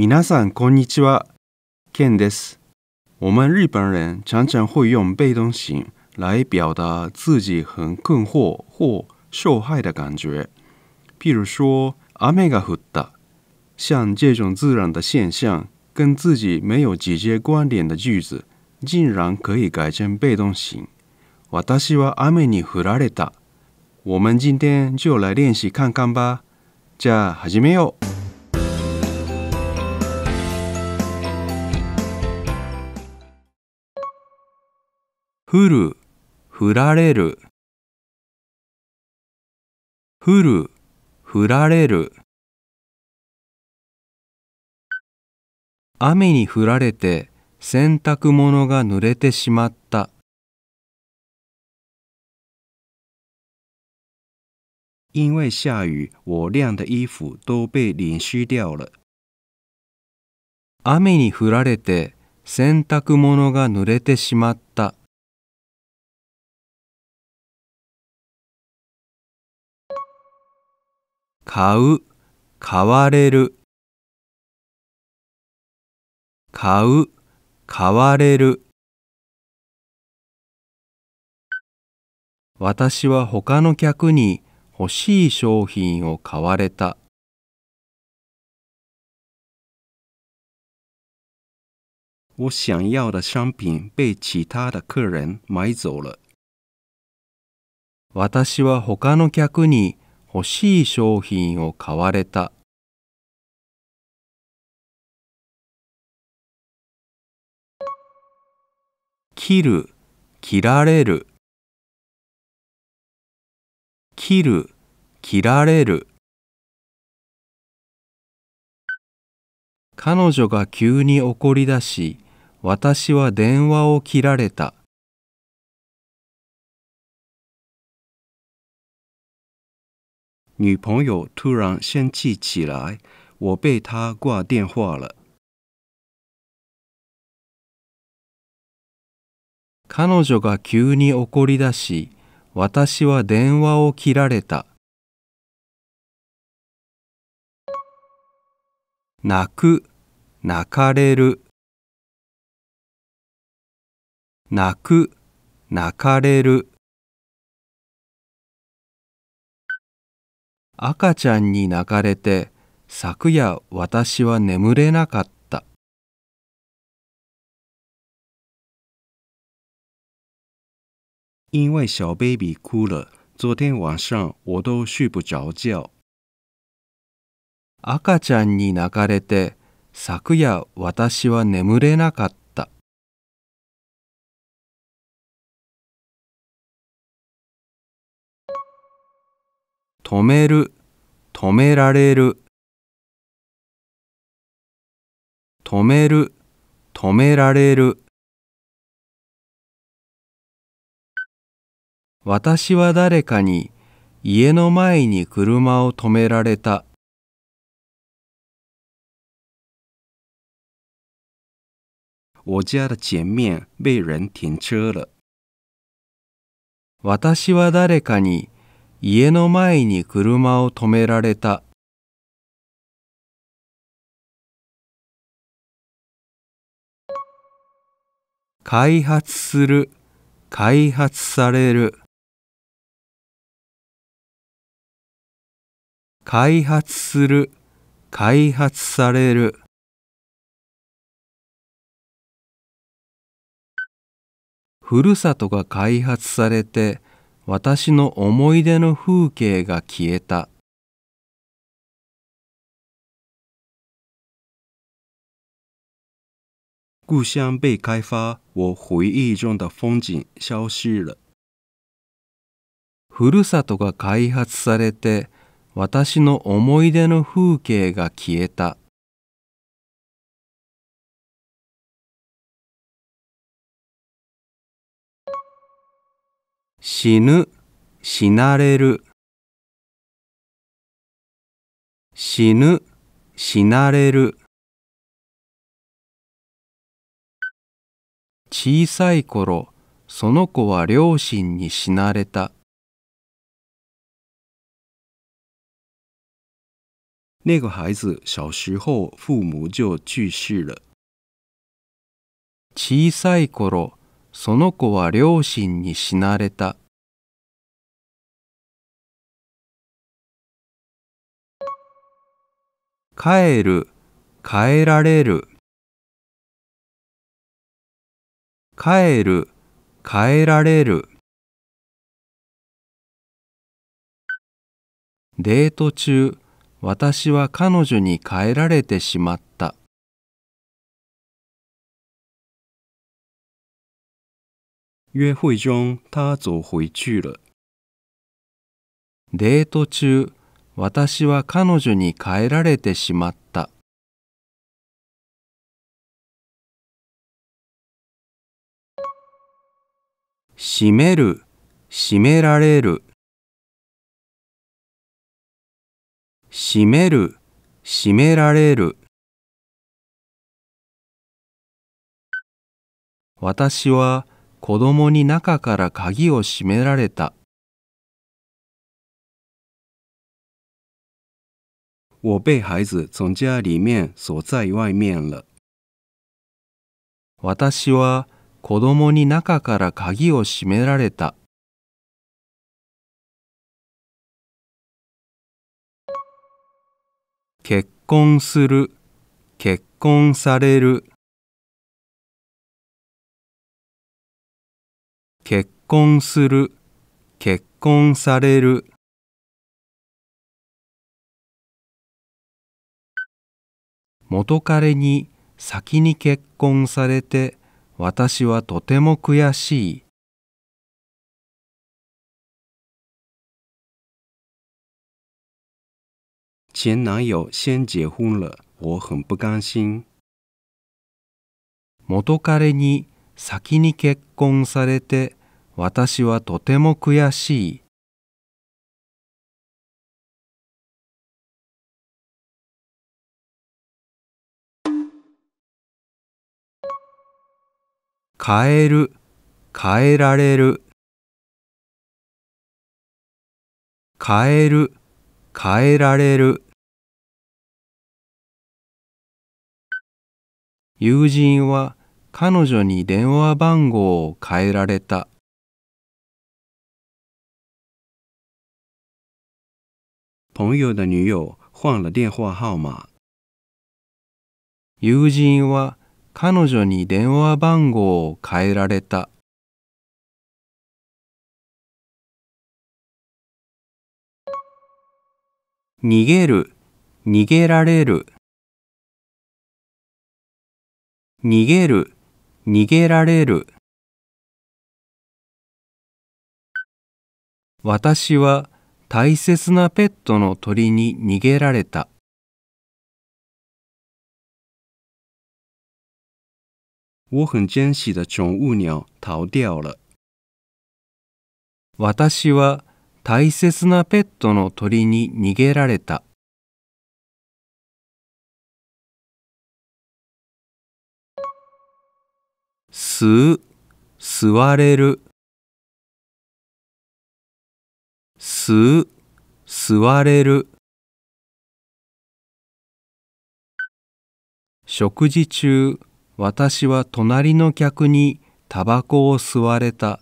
皆さんこんにちは。k e です。我们日本人常常会用被动型来表达自己很困惑或受害的感觉。譬如说、雨が降った。像这种自然的现象跟自己没有直接关联的句子，竟然可以改成被动形。私は雨に降られた。我们今天就来练习看看吧。じゃあ始めよう。降る、降られる。降る、降られる。雨に降られて洗濯物が濡れてしまった。因为下雨，我晾的衣服都被淋湿掉了。雨に降られて洗濯物が濡れてしまった。買う買われる買う買われる私は他の客に欲しい商品を買われた我想要的商品被其他的客人买走了。私は他の客に欲しい商品を買われた切る切られる切る切られる彼女が急に怒り出し私は電話を切られた女朋友突然生气起来，我被她挂电话了。彼女が急に怒り出し、私は電話を切られた。泣く、泣かれる。泣く、泣かれる。赤ちゃんに泣かれて昨夜私は眠れなかった。因为小 baby 哭了，昨天晚上我都睡不着觉。赤ちゃんに泣かれて昨夜私は眠れなかった。止める止められる止める止められる私は誰かに家の前に車を止められた我家的前面被人停车了。私は誰かに家の前に車を止められた。開発する、開発される。開発する、開発される。ふるさとが開発されて、私の思い出の風景が消えた。故乡被開发，我回忆中的風景消失了。ふるさとが開発されて、私の思い出の風景が消えた。死ぬ、死なれる。死ぬ、死なれる。小さい頃、その子は両親に死なれた。那个孩子小时候父母就去世了。小さい頃、その子は両親に死なれた。帰る、帰られる。帰る、帰られる。デート中、私は彼女に帰られてしまった。约会中他走回去了。デート中、私は彼女に帰られてしまった。閉める、閉められる。閉める、閉められる。私は子供に中から鍵を閉められた。我被孩子从家里面锁在外面了。私は子供に中から鍵を閉められた。結婚する、結婚される。結婚する結婚される元彼に先に結婚されて私はとても悔しい前男友先結婚了我很不甘心元彼に先に結婚されて私はとても悔しい。変える、変えられる。変える、変えられる。友人は彼女に電話番号を変えられた。朋友的女友换了电话号码。友人は彼女に電話番号を変えられた。逃げる、逃げられる。逃げる、逃げられる。私は大切なペットの鳥に逃げられた。我很珍惜的宠物鸟逃掉了。私は大切なペットの鳥に逃げられた。吸う、吸われる。すうわれる食事中私は隣の客にタバコを吸われた。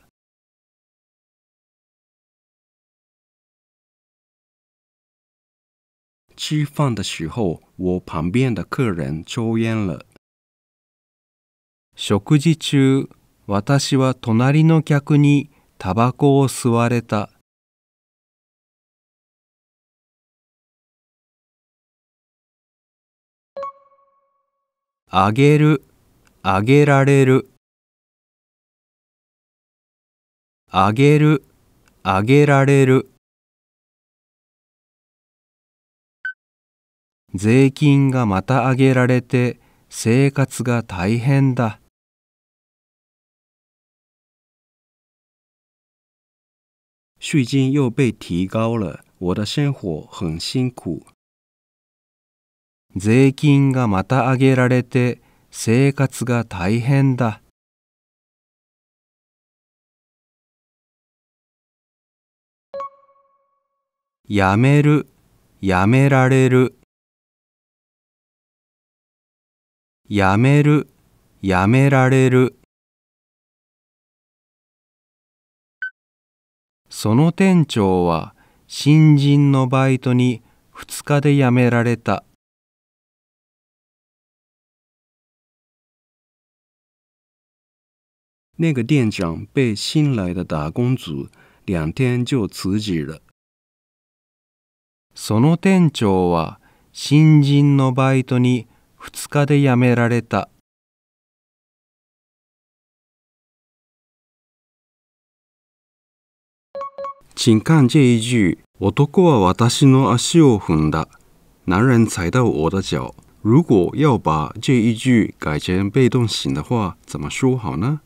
吃饭的时候，我旁边的客人抽烟了。食事中、私は隣の客にタバコを吸われた。あげる、あげられる。あげる、あげられる。税金がまた上げられて生活が大変だ。税金又被提高了，我的生活很辛苦。税金がまた上げられて生活が大変だ。やめる、やめられる。やめる、やめられる。その店長は新人のバイトに2日で辞められた。那个店长被新来的打工族两天就辞职了。その店長は新人のバイトに2日で辞められた。请看这一句：“男は私の足を踏んだ。”男人踩到我的脚。如果要把这一句改成被动型的话，怎么说好呢？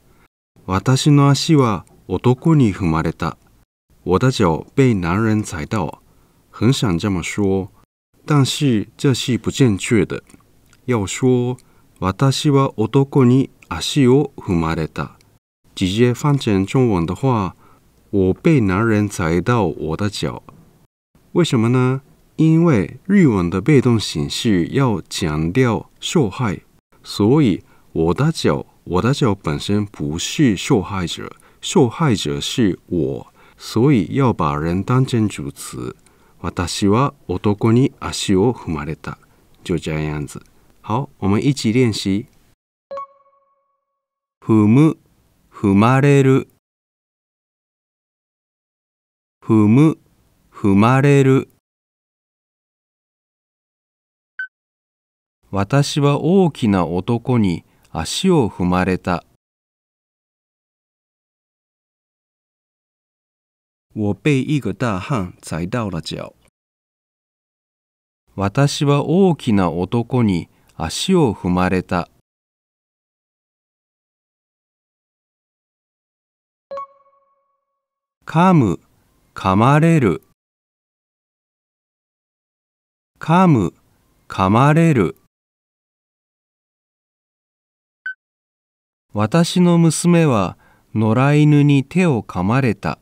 我的脚被男人踩到。很想这么说，但是这是不正确的。要说“我被男人踩到我的脚”，为什么呢？因为日文的被动形式要强调受害，所以。我的脚，我的脚本身不是受害者，受害者是我，所以要把人当成主词。私は男に足を踏まれた。就这样子。好，我们一起练习。踏む、踏まれる。踏む、踏まれる。私は大きな男に足を踏まれた。我被一个大汉踩到了脚。私は大きな男に足を踏まれた。噛む、噛まれる。噛む、噛まれる。私の娘は野良犬に手を噛まれた。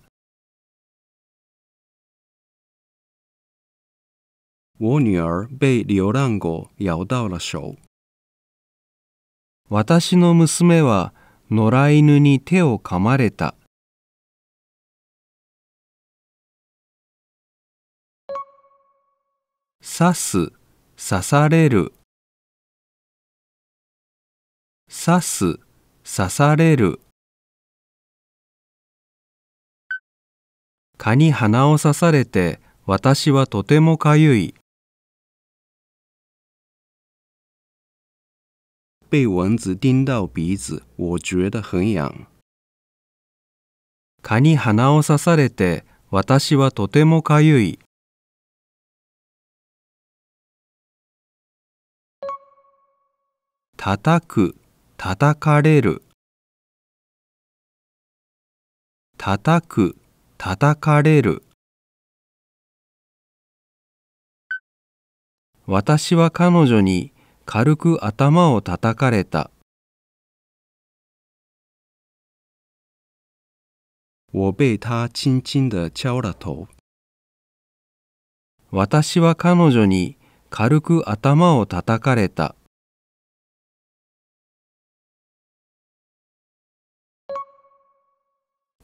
我女儿被流浪狗咬到了手。私の娘は野良犬に手を噛まれた。刺す、刺される。刺す。刺される蚊に鼻を刺されて私はとてもかゆい被蚊子叮到鼻子我觉得很痒蚊に鼻を刺されて私はとてもかゆい叩く叩かれる叩く叩かれる私は彼女に軽く頭を叩かれた我被他轻轻的敲了头。私は彼女に軽く頭を叩かれた。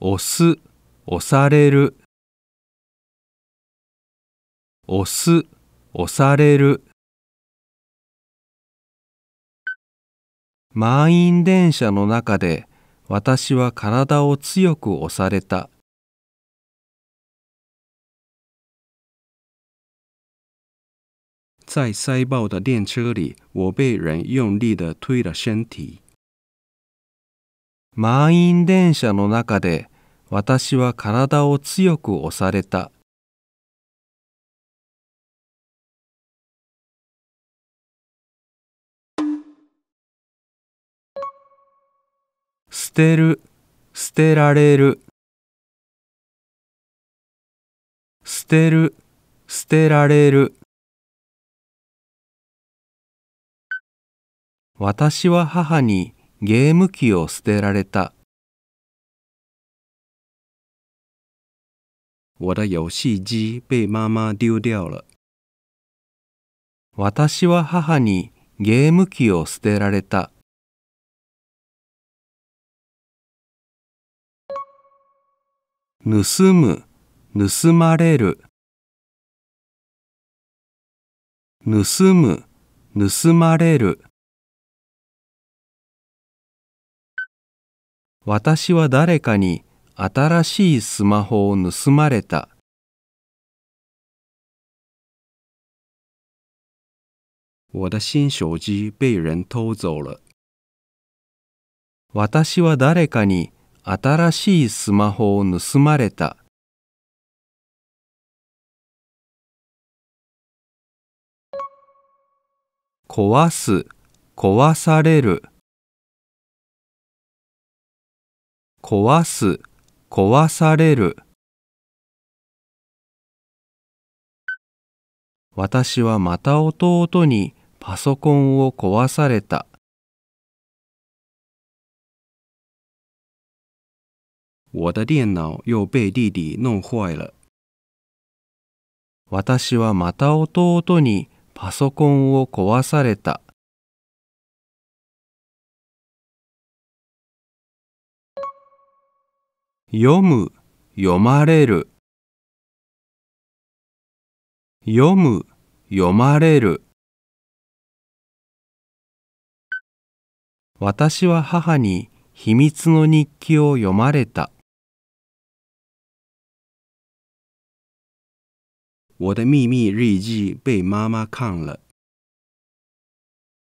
押す、押される。押す、押される。満員電車の中で私は体を強く押された。在塞爆的电车里，我被人用力地推了身体。満員電車の中で私は体を強く押された。捨てる、捨てられる。捨てる、捨てられる。私は母にゲーム機を捨てられた。我的游戏机被妈妈丢掉了。私は母にゲーム機を捨てられた。盗む、盗まれる。盗む、盗まれる。私は誰かに新しいスマホを盗まれた。我的新手机被人偷走了。私は誰かに新しいスマホを盗まれた。壊す、壊される。壊す、壊される。私はまた弟にパソコンを壊された。我的电脑又被弟弟弄坏了。私はまた弟にパソコンを壊された。読む読まれる読む読まれる私は母に秘密の日記を読まれた。我的秘密日记被妈妈看了。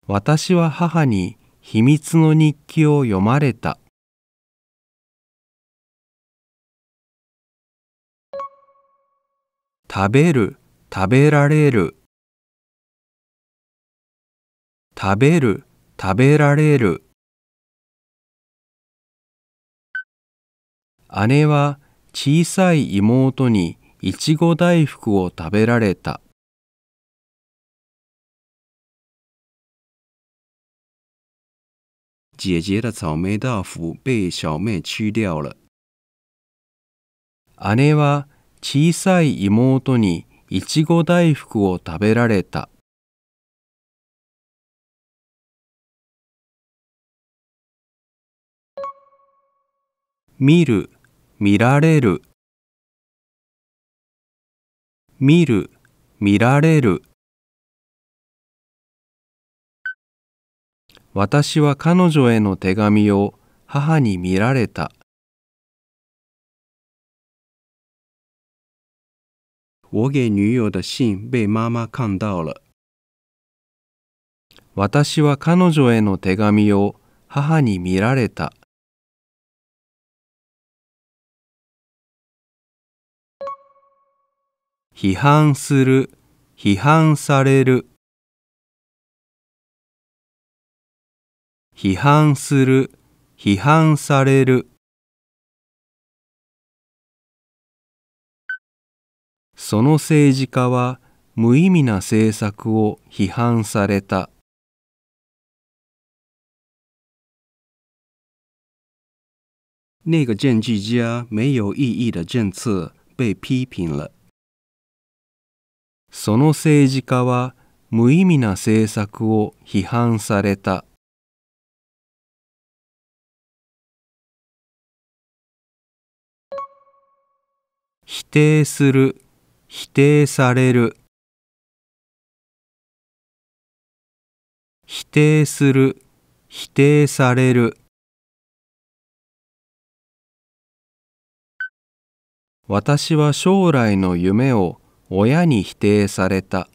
私は母に秘密の日記を読まれた。食べる食べられる食べる食べられる姉は小さい妹にいちご大福を食べられた姐姐的草莓大福被小妹吃掉了。姉は小さい妹にいちご大福を食べられた。見る、見られる。見る、見られる。私は彼女への手紙を母に見られた。我给女友的信被妈妈看到了。私は彼女への手紙を母に見られた。批判する、批判される。批判する、批判される。その政治家は無意味な政策を批判された。那个政治家没有意义的政策被批评了。その政治家は無意味な政策を批判された。否定する否定される否定する否定される私は将来の夢を親に否定された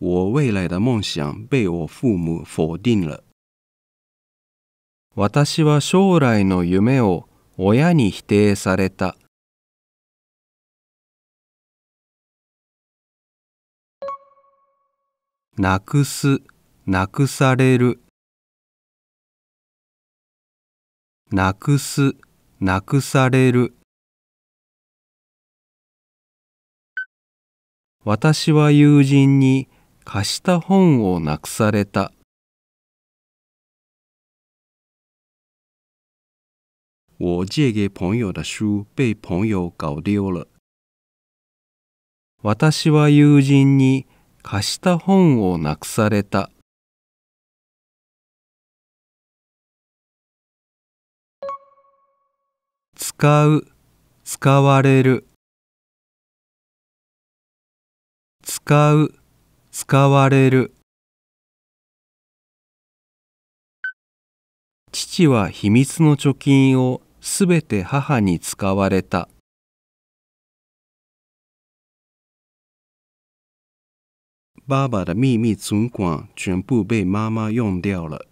我未来的梦想被我父母否定了。私は将来の夢を親に否定されたなくすなくされるなくすなくされる私は友人に貸した本をなくされた。我借给朋友的书被朋友搞丢了。私は友人に貸した本をなくされた。使う、使われる。使う、使われる。父は秘密の貯金をすべて母に使われた。爸爸的秘密存款全部被妈妈用掉了。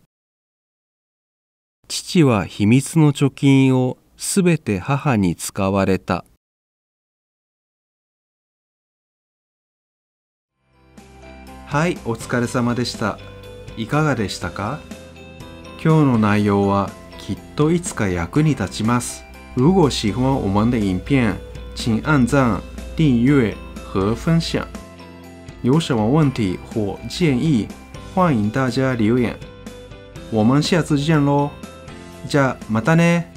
父は秘密の貯金をすべて母に使われた。はい、お疲れ様でした。いかがでしたか今日の内容はきっといつか役に立ちます。如果喜欢我们的影片，请按赞、订阅和分享。有什么问题或建议，欢迎大家留言。我们下次见喽！じゃあまたね。